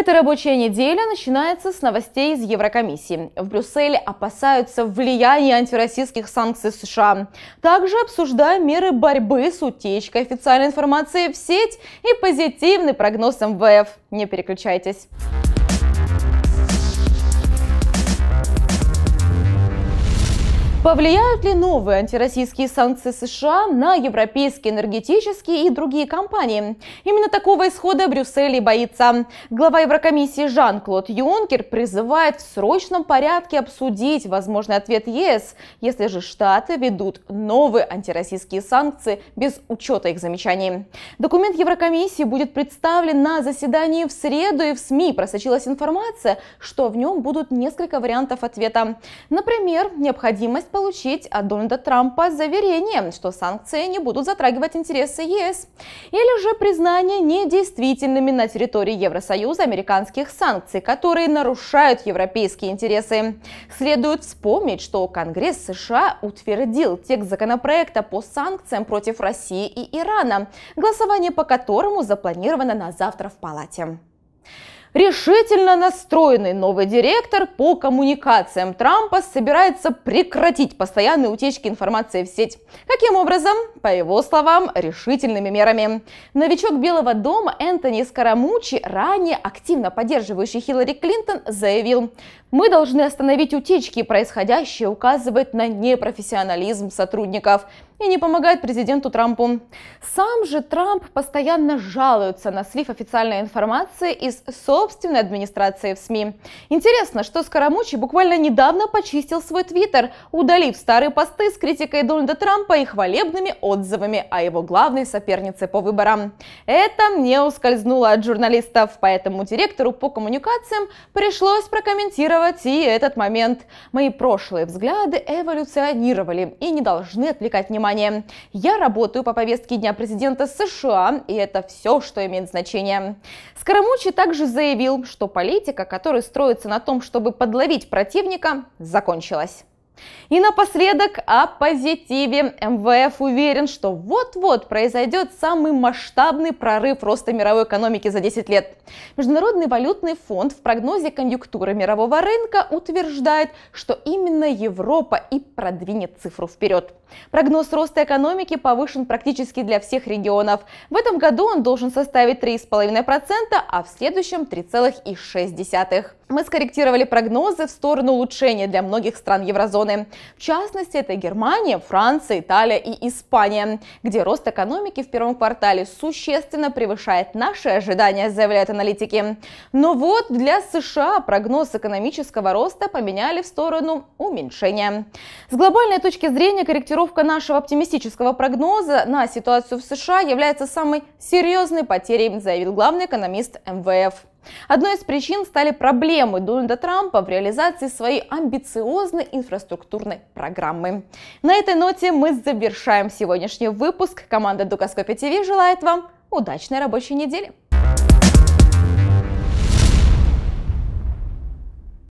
Эта рабочая неделя начинается с новостей из Еврокомиссии. В Брюсселе опасаются влияния антироссийских санкций США. Также обсуждаем меры борьбы с утечкой официальной информации в сеть и позитивный прогноз МВФ. Не переключайтесь. Повлияют ли новые антироссийские санкции США на европейские энергетические и другие компании? Именно такого исхода Брюссель и боится. Глава Еврокомиссии Жан-Клод Юнкер призывает в срочном порядке обсудить возможный ответ ЕС, если же Штаты ведут новые антироссийские санкции без учета их замечаний. Документ Еврокомиссии будет представлен на заседании в среду, и в СМИ просочилась информация, что в нем будут несколько вариантов ответа. Например, необходимость получить от Дональда Трампа заверение, что санкции не будут затрагивать интересы ЕС, или же признание недействительными на территории Евросоюза американских санкций, которые нарушают европейские интересы. Следует вспомнить, что Конгресс США утвердил текст законопроекта по санкциям против России и Ирана, голосование по которому запланировано на завтра в Палате. Решительно настроенный новый директор по коммуникациям Трампа собирается прекратить постоянные утечки информации в сеть. Каким образом? По его словам, решительными мерами. Новичок Белого дома Энтони Скоромучи, ранее активно поддерживающий Хиллари Клинтон, заявил, мы должны остановить утечки, происходящие, указывает на непрофессионализм сотрудников и не помогает президенту Трампу. Сам же Трамп постоянно жалуется на слив официальной информации из собственной администрации в СМИ. Интересно, что Скоромучи буквально недавно почистил свой твиттер, удалив старые посты с критикой Дональда Трампа и хвалебными отзывами о его главной сопернице по выборам. Это не ускользнуло от журналистов, поэтому директору по коммуникациям пришлось прокомментировать игнорировать и этот момент. Мои прошлые взгляды эволюционировали и не должны отвлекать внимание. Я работаю по повестке Дня президента США, и это все, что имеет значение. Скоромучий также заявил, что политика, которая строится на том, чтобы подловить противника, закончилась. И напоследок о позитиве. МВФ уверен, что вот-вот произойдет самый масштабный прорыв роста мировой экономики за 10 лет. Международный валютный фонд в прогнозе конъюнктуры мирового рынка утверждает, что именно Европа и продвинет цифру вперед. Прогноз роста экономики повышен практически для всех регионов. В этом году он должен составить 3,5%, а в следующем 3,6%. Мы скорректировали прогнозы в сторону улучшения для многих стран еврозоны регионы. В частности, это Германия, Франция, Италия и Испания, где рост экономики в первом квартале существенно превышает наши ожидания, заявляют аналитики. Но вот для США прогноз экономического роста поменяли в сторону уменьшения. С глобальной точки зрения корректировка нашего оптимистического прогноза на ситуацию в США является самой серьезной потерей, заявил главный экономист МВФ. Одной из причин стали проблемы Дональда Трампа в реализации своей амбициозной инфраструктурной программы. На этой ноте мы завершаем сегодняшний выпуск. Команда Дукаскопия ТВ желает вам удачной рабочей недели!